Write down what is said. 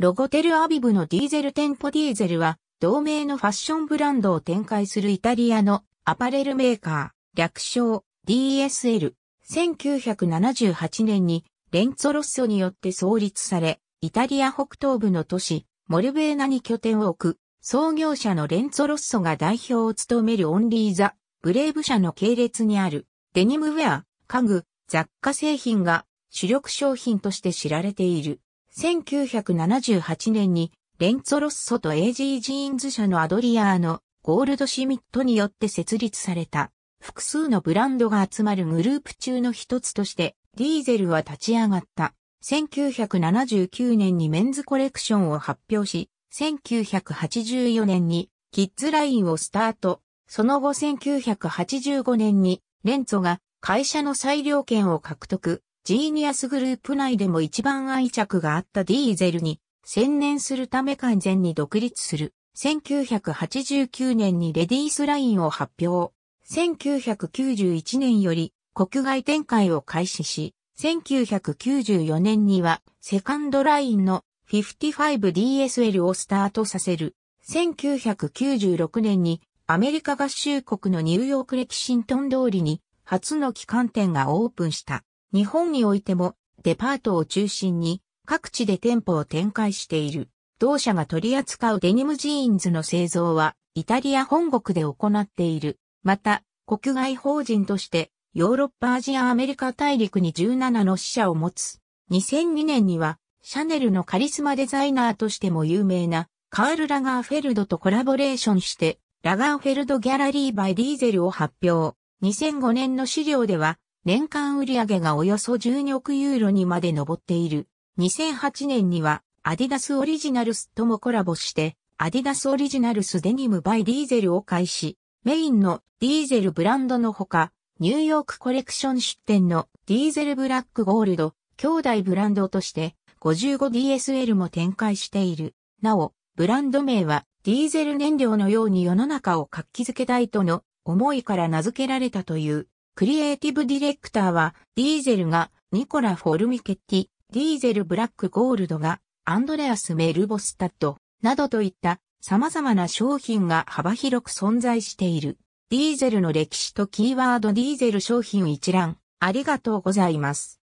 ロゴテルアビブのディーゼル店舗ディーゼルは、同名のファッションブランドを展開するイタリアのアパレルメーカー、略称 DSL。1978年にレンツォロッソによって創立され、イタリア北東部の都市、モルベーナに拠点を置く、創業者のレンツォロッソが代表を務めるオンリーザ、ブレイブ社の系列にある、デニムウェア、家具、雑貨製品が主力商品として知られている。1978年にレンツォロッソと AG ジーンズ社のアドリアーのゴールドシミットによって設立された複数のブランドが集まるグループ中の一つとしてディーゼルは立ち上がった。1979年にメンズコレクションを発表し、1984年にキッズラインをスタート。その後1985年にレンツォが会社の裁量権を獲得。ジーニアスグループ内でも一番愛着があったディーゼルに専念するため完全に独立する。1989年にレディースラインを発表。1991年より国外展開を開始し、1994年にはセカンドラインの 55DSL をスタートさせる。1996年にアメリカ合衆国のニューヨークレキシントン通りに初の旗艦店がオープンした。日本においてもデパートを中心に各地で店舗を展開している。同社が取り扱うデニムジーンズの製造はイタリア本国で行っている。また、国外法人としてヨーロッパアジアアメリカ大陸に17の支社を持つ。2002年にはシャネルのカリスマデザイナーとしても有名なカール・ラガーフェルドとコラボレーションしてラガーフェルドギャラリーバイディーゼルを発表。2005年の資料では年間売上がおよそ12億ユーロにまで上っている。2008年には、アディダスオリジナルスともコラボして、アディダスオリジナルスデニムバイディーゼルを開始、メインのディーゼルブランドのほか、ニューヨークコレクション出店のディーゼルブラックゴールド、兄弟ブランドとして 55DSL も展開している。なお、ブランド名はディーゼル燃料のように世の中を活気づけたいとの思いから名付けられたという。クリエイティブディレクターは、ディーゼルが、ニコラ・フォルミケッティ、ディーゼル・ブラック・ゴールドが、アンドレアス・メルボスタッド、などといった様々な商品が幅広く存在している。ディーゼルの歴史とキーワードディーゼル商品一覧、ありがとうございます。